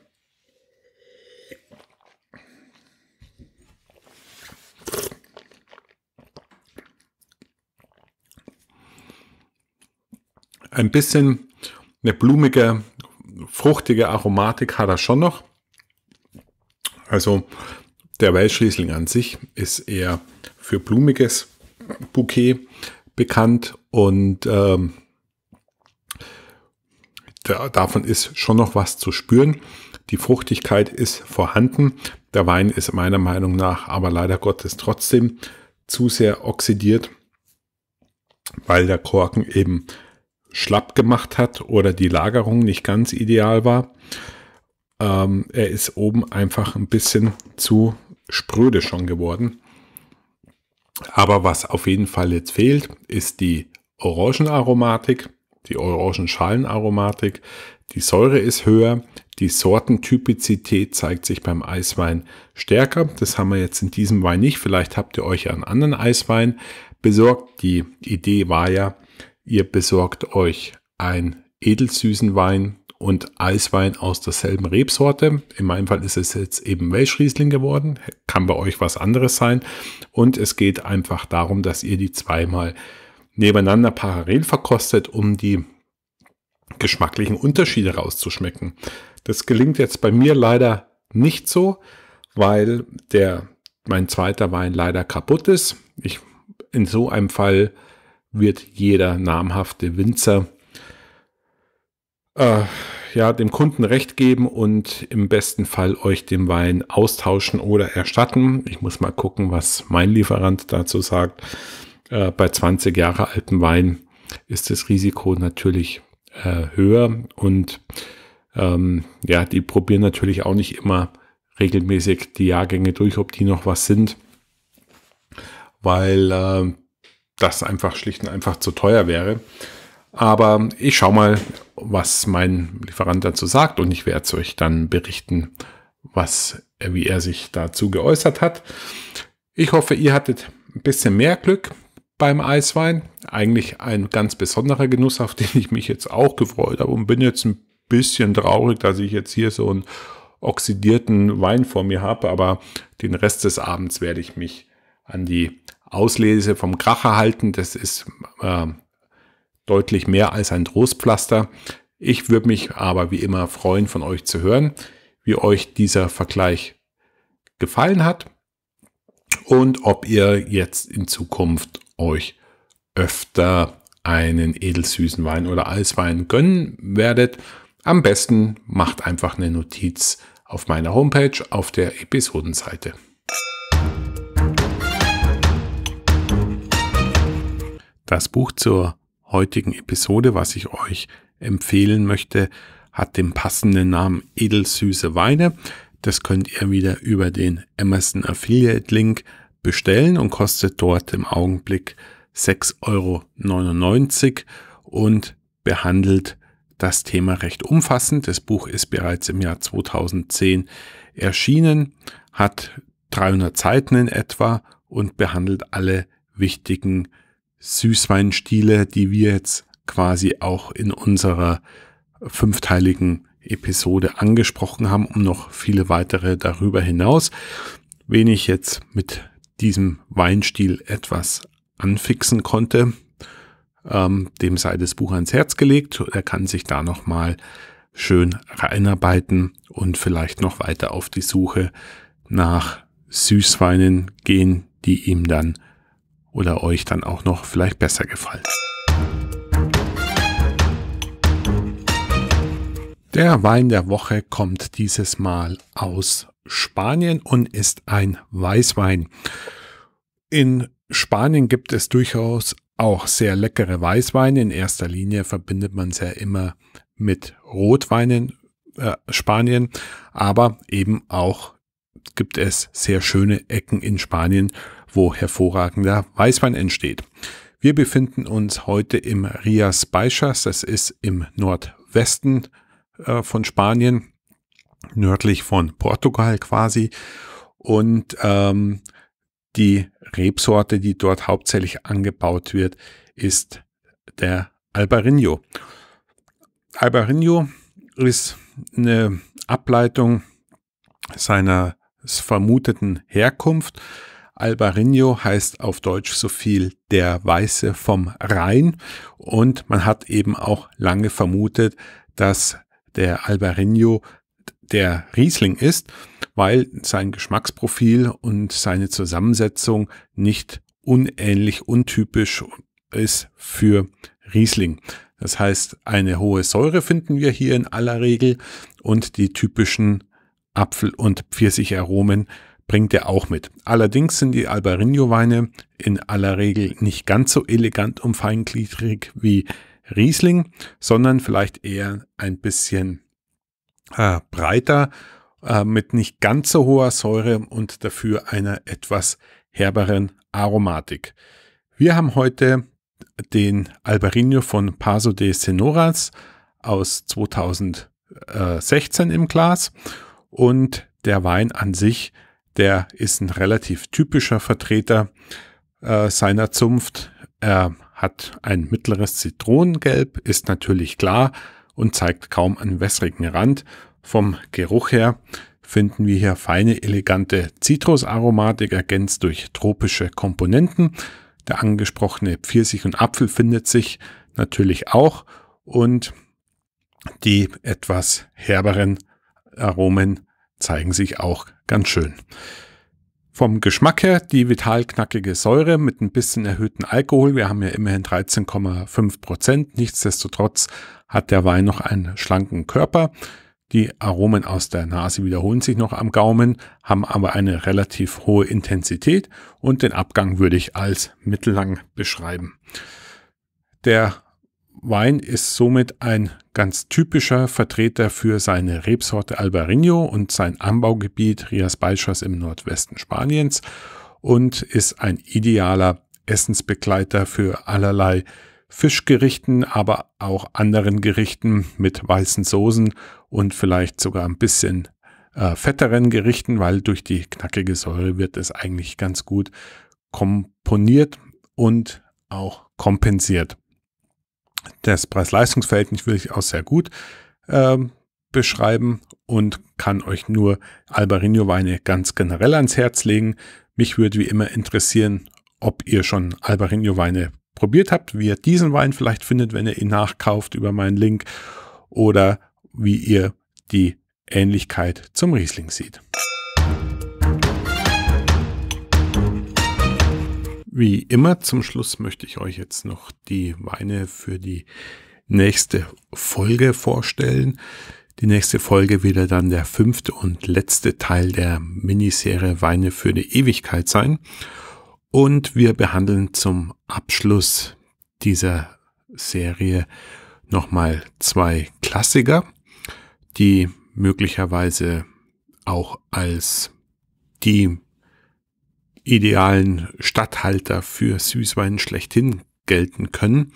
Ein bisschen eine blumige, fruchtige Aromatik hat er schon noch. Also der Weißschlesling an sich ist eher für blumiges Bouquet bekannt und ähm, da, davon ist schon noch was zu spüren. Die Fruchtigkeit ist vorhanden. Der Wein ist meiner Meinung nach aber leider Gottes trotzdem zu sehr oxidiert, weil der Korken eben schlapp gemacht hat oder die Lagerung nicht ganz ideal war. Ähm, er ist oben einfach ein bisschen zu spröde schon geworden. Aber was auf jeden Fall jetzt fehlt, ist die Orangenaromatik, die Orangenschalenaromatik. Die Säure ist höher, die Sortentypizität zeigt sich beim Eiswein stärker. Das haben wir jetzt in diesem Wein nicht. Vielleicht habt ihr euch einen anderen Eiswein besorgt. Die Idee war ja, ihr besorgt euch einen edelsüßen Wein, und Eiswein aus derselben Rebsorte. In meinem Fall ist es jetzt eben Welschriesling geworden, kann bei euch was anderes sein. Und es geht einfach darum, dass ihr die zweimal nebeneinander parallel verkostet, um die geschmacklichen Unterschiede rauszuschmecken. Das gelingt jetzt bei mir leider nicht so, weil der mein zweiter Wein leider kaputt ist. Ich, in so einem Fall wird jeder namhafte Winzer äh, ja, dem Kunden Recht geben und im besten Fall euch den Wein austauschen oder erstatten. Ich muss mal gucken, was mein Lieferant dazu sagt. Äh, bei 20 Jahre alten Wein ist das Risiko natürlich äh, höher und ähm, ja, die probieren natürlich auch nicht immer regelmäßig die Jahrgänge durch, ob die noch was sind, weil äh, das einfach schlicht und einfach zu teuer wäre. Aber ich schaue mal, was mein Lieferant dazu sagt und ich werde es euch dann berichten, was, wie er sich dazu geäußert hat. Ich hoffe, ihr hattet ein bisschen mehr Glück beim Eiswein. Eigentlich ein ganz besonderer Genuss, auf den ich mich jetzt auch gefreut habe und bin jetzt ein bisschen traurig, dass ich jetzt hier so einen oxidierten Wein vor mir habe, aber den Rest des Abends werde ich mich an die Auslese vom Kracher halten. Das ist äh, deutlich mehr als ein Trostpflaster. Ich würde mich aber wie immer freuen, von euch zu hören, wie euch dieser Vergleich gefallen hat und ob ihr jetzt in Zukunft euch öfter einen edelsüßen Wein oder Eiswein gönnen werdet. Am besten macht einfach eine Notiz auf meiner Homepage auf der Episodenseite. Das Buch zur heutigen Episode, was ich euch empfehlen möchte, hat den passenden Namen Edelsüße Weine. Das könnt ihr wieder über den Amazon Affiliate Link bestellen und kostet dort im Augenblick 6,99 Euro und behandelt das Thema recht umfassend. Das Buch ist bereits im Jahr 2010 erschienen, hat 300 Seiten in etwa und behandelt alle wichtigen Themen Süßweinstile, die wir jetzt quasi auch in unserer fünfteiligen Episode angesprochen haben, um noch viele weitere darüber hinaus. Wen ich jetzt mit diesem Weinstil etwas anfixen konnte, ähm, dem sei das Buch ans Herz gelegt. Er kann sich da nochmal schön reinarbeiten und vielleicht noch weiter auf die Suche nach Süßweinen gehen, die ihm dann oder euch dann auch noch vielleicht besser gefallen. Der Wein der Woche kommt dieses Mal aus Spanien und ist ein Weißwein. In Spanien gibt es durchaus auch sehr leckere Weißweine. In erster Linie verbindet man es ja immer mit Rotweinen äh, Spanien, aber eben auch gibt es sehr schöne Ecken in Spanien, wo hervorragender Weißwein entsteht. Wir befinden uns heute im Rias Baixas, das ist im Nordwesten äh, von Spanien, nördlich von Portugal quasi. Und ähm, die Rebsorte, die dort hauptsächlich angebaut wird, ist der Albarinho. Albarinho ist eine Ableitung seiner vermuteten Herkunft. Albarino heißt auf Deutsch so viel der Weiße vom Rhein und man hat eben auch lange vermutet, dass der Albarino der Riesling ist, weil sein Geschmacksprofil und seine Zusammensetzung nicht unähnlich, untypisch ist für Riesling. Das heißt, eine hohe Säure finden wir hier in aller Regel und die typischen Apfel- und Pfirsicharomen bringt er auch mit. Allerdings sind die Albarino-Weine in aller Regel nicht ganz so elegant und feingliedrig wie Riesling, sondern vielleicht eher ein bisschen äh, breiter, äh, mit nicht ganz so hoher Säure und dafür einer etwas herberen Aromatik. Wir haben heute den Albarino von Paso de Senoras aus 2016 im Glas und der Wein an sich der ist ein relativ typischer Vertreter äh, seiner Zunft. Er hat ein mittleres Zitronengelb, ist natürlich klar und zeigt kaum einen wässrigen Rand. Vom Geruch her finden wir hier feine, elegante Zitrusaromatik ergänzt durch tropische Komponenten. Der angesprochene Pfirsich und Apfel findet sich natürlich auch und die etwas herberen Aromen zeigen sich auch Ganz schön. Vom Geschmack her die vital knackige Säure mit ein bisschen erhöhten Alkohol. Wir haben ja immerhin 13,5 Prozent. Nichtsdestotrotz hat der Wein noch einen schlanken Körper. Die Aromen aus der Nase wiederholen sich noch am Gaumen, haben aber eine relativ hohe Intensität und den Abgang würde ich als mittellang beschreiben. Der Wein ist somit ein ganz typischer Vertreter für seine Rebsorte Albarino und sein Anbaugebiet Rias Baixas im Nordwesten Spaniens und ist ein idealer Essensbegleiter für allerlei Fischgerichten, aber auch anderen Gerichten mit weißen Soßen und vielleicht sogar ein bisschen äh, fetteren Gerichten, weil durch die knackige Säure wird es eigentlich ganz gut komponiert und auch kompensiert. Das Preis-Leistungs-Verhältnis will ich auch sehr gut ähm, beschreiben und kann euch nur Albarino-Weine ganz generell ans Herz legen. Mich würde wie immer interessieren, ob ihr schon Albarino-Weine probiert habt, wie ihr diesen Wein vielleicht findet, wenn ihr ihn nachkauft über meinen Link oder wie ihr die Ähnlichkeit zum Riesling sieht. Wie immer zum Schluss möchte ich euch jetzt noch die Weine für die nächste Folge vorstellen. Die nächste Folge wird dann der fünfte und letzte Teil der Miniserie Weine für die Ewigkeit sein. Und wir behandeln zum Abschluss dieser Serie nochmal zwei Klassiker, die möglicherweise auch als die idealen Statthalter für Süßwein schlechthin gelten können.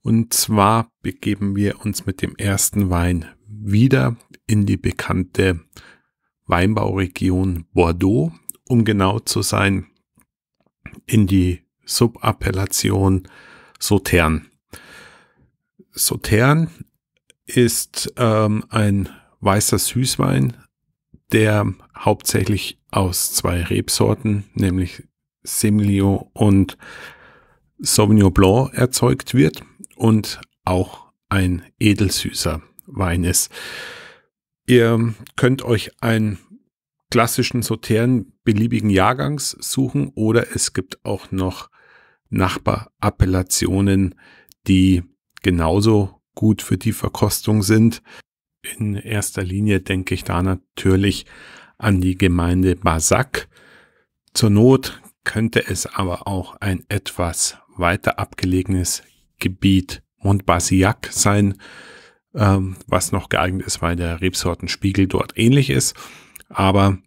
Und zwar begeben wir uns mit dem ersten Wein wieder in die bekannte Weinbauregion Bordeaux, um genau zu sein, in die Subappellation Sautern. Sautern ist ähm, ein weißer Süßwein, der hauptsächlich aus zwei Rebsorten, nämlich Semillon und Sauvignon Blanc erzeugt wird und auch ein edelsüßer Wein ist. Ihr könnt euch einen klassischen Sautern beliebigen Jahrgangs suchen oder es gibt auch noch Nachbarappellationen, die genauso gut für die Verkostung sind. In erster Linie denke ich da natürlich an die Gemeinde Basak. Zur Not könnte es aber auch ein etwas weiter abgelegenes Gebiet Montbasillac sein, ähm, was noch geeignet ist, weil der Rebsortenspiegel dort ähnlich ist. Aber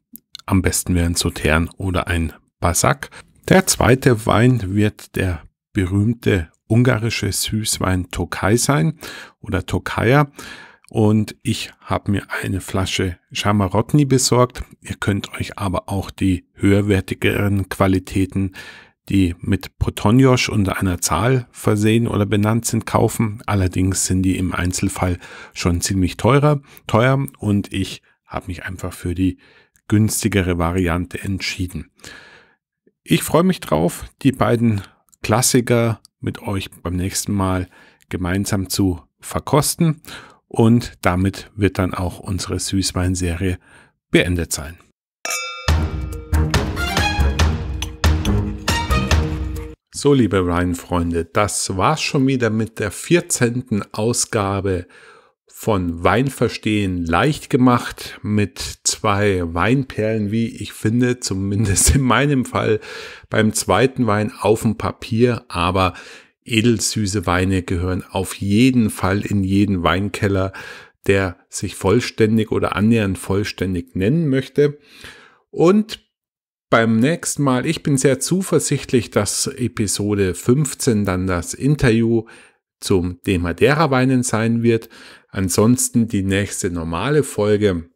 am besten wären Sautern oder ein Basak. Der zweite Wein wird der berühmte ungarische Süßwein Tokai sein oder Tokayer und ich habe mir eine Flasche Chamarotni besorgt. Ihr könnt euch aber auch die höherwertigeren Qualitäten, die mit Potonjosch unter einer Zahl versehen oder benannt sind, kaufen. Allerdings sind die im Einzelfall schon ziemlich teurer, teuer und ich habe mich einfach für die günstigere Variante entschieden. Ich freue mich drauf, die beiden Klassiker mit euch beim nächsten Mal gemeinsam zu verkosten und damit wird dann auch unsere Süßweinserie beendet sein. So, liebe Weinfreunde, das war's schon wieder mit der 14. Ausgabe von Weinverstehen leicht gemacht mit zwei Weinperlen, wie ich finde, zumindest in meinem Fall beim zweiten Wein auf dem Papier, aber edelsüße Weine gehören auf jeden Fall in jeden Weinkeller, der sich vollständig oder annähernd vollständig nennen möchte. Und beim nächsten Mal, ich bin sehr zuversichtlich, dass Episode 15 dann das Interview zum Thema derer Weinen sein wird. Ansonsten die nächste normale Folge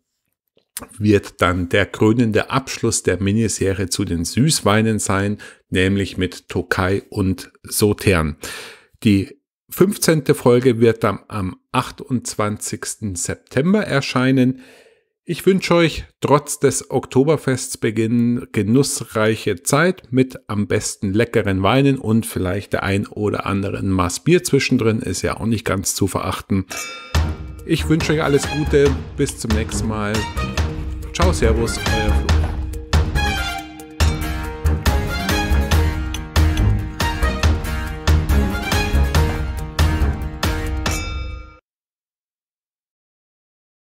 wird dann der krönende Abschluss der Miniserie zu den Süßweinen sein, nämlich mit Tokai und Sotern. Die 15. Folge wird dann am 28. September erscheinen. Ich wünsche euch trotz des Oktoberfestsbeginn genussreiche Zeit mit am besten leckeren Weinen und vielleicht der ein oder anderen Maß Bier zwischendrin, ist ja auch nicht ganz zu verachten. Ich wünsche euch alles Gute, bis zum nächsten Mal. Ciao, Servus, euer Flo.